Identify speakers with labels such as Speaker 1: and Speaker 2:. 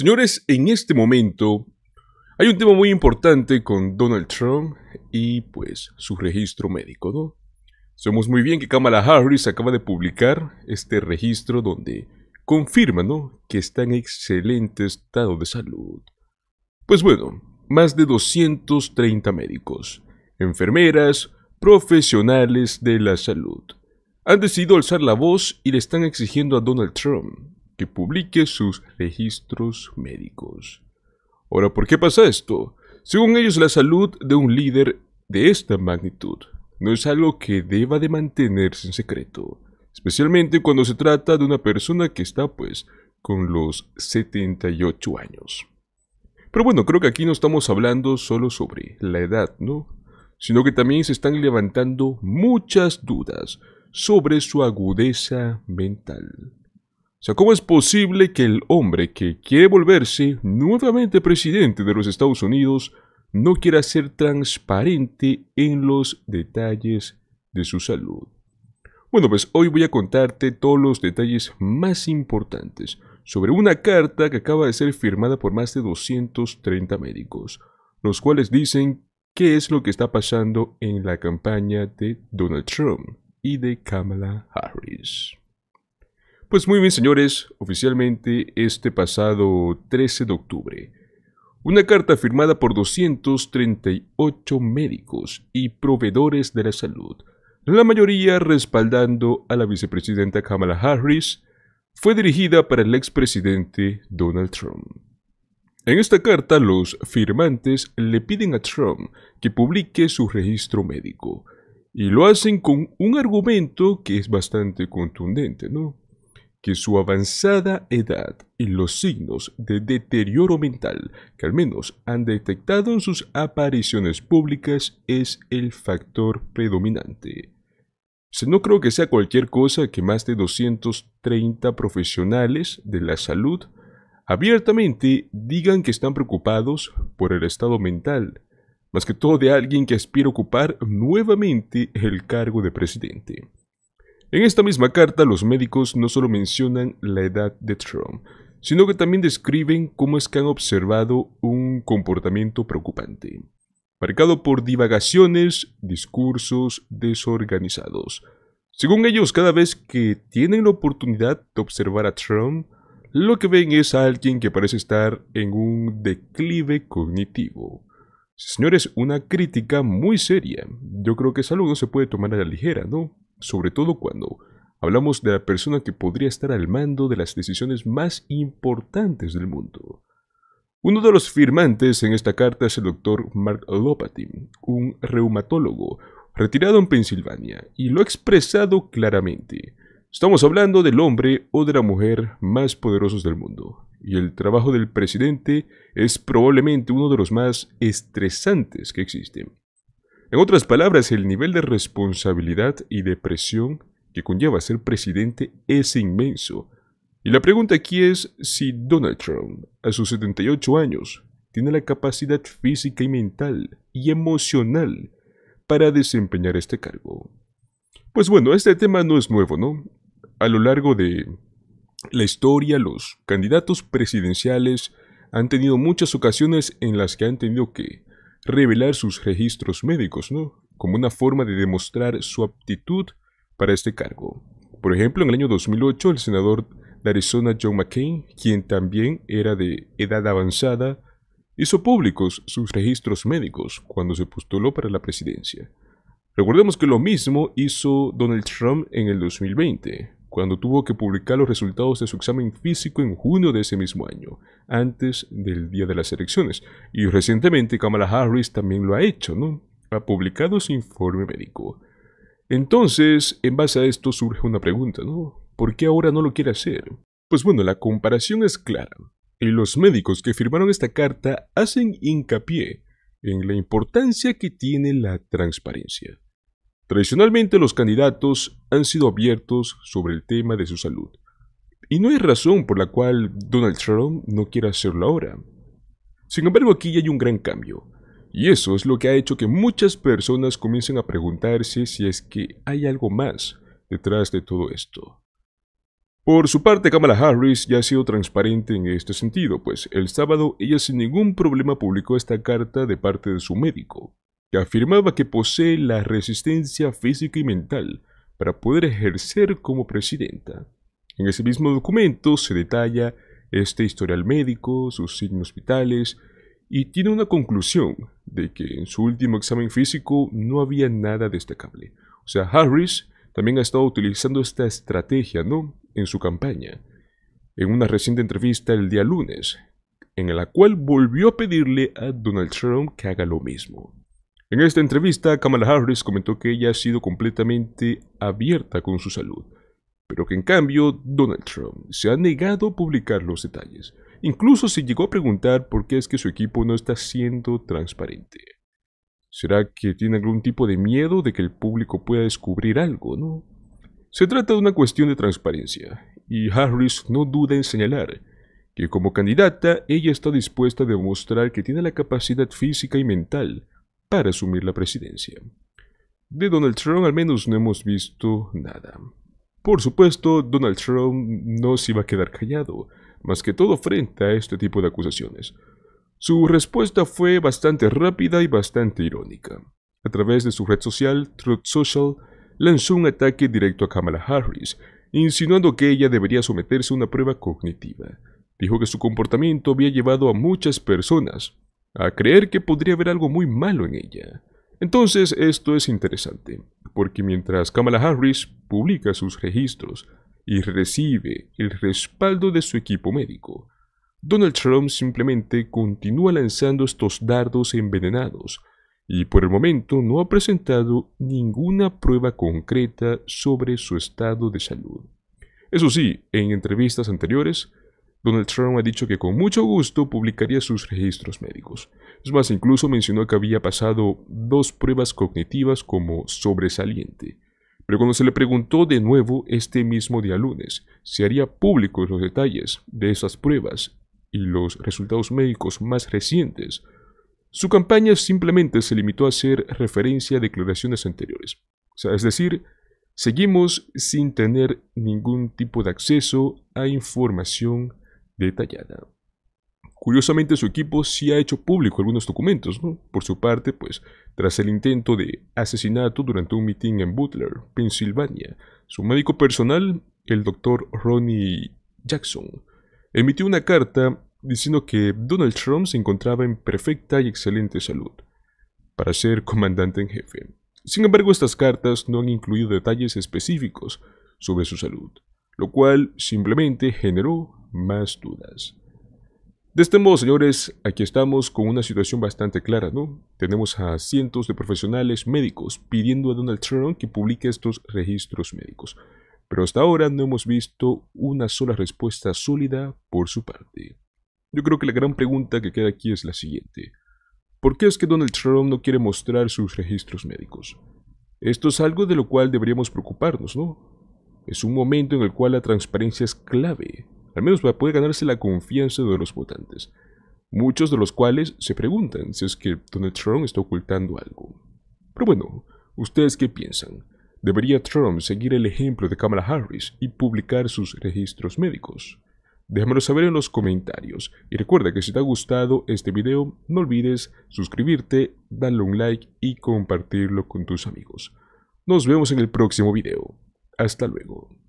Speaker 1: Señores, en este momento hay un tema muy importante con Donald Trump y pues su registro médico, ¿no? Sabemos muy bien que Kamala Harris acaba de publicar este registro donde confirma, ¿no? Que está en excelente estado de salud. Pues bueno, más de 230 médicos, enfermeras, profesionales de la salud han decidido alzar la voz y le están exigiendo a Donald Trump que publique sus registros médicos. Ahora, ¿por qué pasa esto? Según ellos, la salud de un líder de esta magnitud no es algo que deba de mantenerse en secreto, especialmente cuando se trata de una persona que está pues con los 78 años. Pero bueno, creo que aquí no estamos hablando solo sobre la edad, ¿no? Sino que también se están levantando muchas dudas sobre su agudeza mental. O sea, ¿cómo es posible que el hombre que quiere volverse nuevamente presidente de los Estados Unidos no quiera ser transparente en los detalles de su salud? Bueno, pues hoy voy a contarte todos los detalles más importantes sobre una carta que acaba de ser firmada por más de 230 médicos, los cuales dicen qué es lo que está pasando en la campaña de Donald Trump y de Kamala Harris. Pues muy bien, señores, oficialmente este pasado 13 de octubre, una carta firmada por 238 médicos y proveedores de la salud, la mayoría respaldando a la vicepresidenta Kamala Harris, fue dirigida para el expresidente Donald Trump. En esta carta los firmantes le piden a Trump que publique su registro médico, y lo hacen con un argumento que es bastante contundente, ¿no? que su avanzada edad y los signos de deterioro mental que al menos han detectado en sus apariciones públicas es el factor predominante. Si no creo que sea cualquier cosa que más de 230 profesionales de la salud abiertamente digan que están preocupados por el estado mental, más que todo de alguien que aspira a ocupar nuevamente el cargo de presidente. En esta misma carta, los médicos no solo mencionan la edad de Trump, sino que también describen cómo es que han observado un comportamiento preocupante, marcado por divagaciones, discursos desorganizados. Según ellos, cada vez que tienen la oportunidad de observar a Trump, lo que ven es a alguien que parece estar en un declive cognitivo. Señores, una crítica muy seria. Yo creo que es algo no se puede tomar a la ligera, ¿no? sobre todo cuando hablamos de la persona que podría estar al mando de las decisiones más importantes del mundo. Uno de los firmantes en esta carta es el doctor Mark Lopatin, un reumatólogo retirado en Pensilvania, y lo ha expresado claramente. Estamos hablando del hombre o de la mujer más poderosos del mundo, y el trabajo del presidente es probablemente uno de los más estresantes que existen. En otras palabras, el nivel de responsabilidad y de presión que conlleva ser presidente es inmenso. Y la pregunta aquí es si Donald Trump, a sus 78 años, tiene la capacidad física y mental y emocional para desempeñar este cargo. Pues bueno, este tema no es nuevo, ¿no? A lo largo de la historia, los candidatos presidenciales han tenido muchas ocasiones en las que han tenido que revelar sus registros médicos, ¿no? Como una forma de demostrar su aptitud para este cargo. Por ejemplo, en el año 2008, el senador de Arizona John McCain, quien también era de edad avanzada, hizo públicos sus registros médicos cuando se postuló para la presidencia. Recordemos que lo mismo hizo Donald Trump en el 2020, cuando tuvo que publicar los resultados de su examen físico en junio de ese mismo año, antes del día de las elecciones. Y recientemente Kamala Harris también lo ha hecho, ¿no? Ha publicado su informe médico. Entonces, en base a esto surge una pregunta, ¿no? ¿Por qué ahora no lo quiere hacer? Pues bueno, la comparación es clara. Y los médicos que firmaron esta carta hacen hincapié en la importancia que tiene la transparencia. Tradicionalmente los candidatos han sido abiertos sobre el tema de su salud, y no hay razón por la cual Donald Trump no quiera hacerlo ahora. Sin embargo, aquí hay un gran cambio, y eso es lo que ha hecho que muchas personas comiencen a preguntarse si es que hay algo más detrás de todo esto. Por su parte, Kamala Harris ya ha sido transparente en este sentido, pues el sábado ella sin ningún problema publicó esta carta de parte de su médico, que afirmaba que posee la resistencia física y mental para poder ejercer como presidenta. En ese mismo documento se detalla este historial médico, sus signos vitales, y tiene una conclusión de que en su último examen físico no había nada destacable. O sea, Harris también ha estado utilizando esta estrategia, ¿no? En su campaña. En una reciente entrevista el día lunes, en la cual volvió a pedirle a Donald Trump que haga lo mismo. En esta entrevista, Kamala Harris comentó que ella ha sido completamente abierta con su salud, pero que en cambio Donald Trump se ha negado a publicar los detalles. Incluso si llegó a preguntar por qué es que su equipo no está siendo transparente. ¿Será que tiene algún tipo de miedo de que el público pueda descubrir algo, no? Se trata de una cuestión de transparencia, y Harris no duda en señalar que como candidata ella está dispuesta a demostrar que tiene la capacidad física y mental para asumir la presidencia. De Donald Trump al menos no hemos visto nada. Por supuesto, Donald Trump no se iba a quedar callado, más que todo frente a este tipo de acusaciones. Su respuesta fue bastante rápida y bastante irónica. A través de su red social, Truth Social, lanzó un ataque directo a Kamala Harris, insinuando que ella debería someterse a una prueba cognitiva. Dijo que su comportamiento había llevado a muchas personas, a creer que podría haber algo muy malo en ella. Entonces esto es interesante, porque mientras Kamala Harris publica sus registros y recibe el respaldo de su equipo médico, Donald Trump simplemente continúa lanzando estos dardos envenenados y por el momento no ha presentado ninguna prueba concreta sobre su estado de salud. Eso sí, en entrevistas anteriores, Donald Trump ha dicho que con mucho gusto publicaría sus registros médicos. Es más, incluso mencionó que había pasado dos pruebas cognitivas como sobresaliente. Pero cuando se le preguntó de nuevo este mismo día lunes, si haría públicos los detalles de esas pruebas y los resultados médicos más recientes, su campaña simplemente se limitó a hacer referencia a declaraciones anteriores. O sea, es decir, seguimos sin tener ningún tipo de acceso a información detallada. Curiosamente su equipo sí ha hecho público algunos documentos, Por su parte, pues, tras el intento de asesinato durante un mitin en Butler, Pensilvania, su médico personal, el doctor Ronnie Jackson, emitió una carta diciendo que Donald Trump se encontraba en perfecta y excelente salud para ser comandante en jefe. Sin embargo, estas cartas no han incluido detalles específicos sobre su salud, lo cual simplemente generó más dudas. De este modo, señores, aquí estamos con una situación bastante clara, ¿no? Tenemos a cientos de profesionales médicos pidiendo a Donald Trump que publique estos registros médicos. Pero hasta ahora no hemos visto una sola respuesta sólida por su parte. Yo creo que la gran pregunta que queda aquí es la siguiente. ¿Por qué es que Donald Trump no quiere mostrar sus registros médicos? Esto es algo de lo cual deberíamos preocuparnos, ¿no? Es un momento en el cual la transparencia es clave al menos para poder ganarse la confianza de los votantes, muchos de los cuales se preguntan si es que Donald Trump está ocultando algo. Pero bueno, ¿ustedes qué piensan? ¿Debería Trump seguir el ejemplo de Kamala Harris y publicar sus registros médicos? Déjamelo saber en los comentarios y recuerda que si te ha gustado este video no olvides suscribirte, darle un like y compartirlo con tus amigos. Nos vemos en el próximo video. Hasta luego.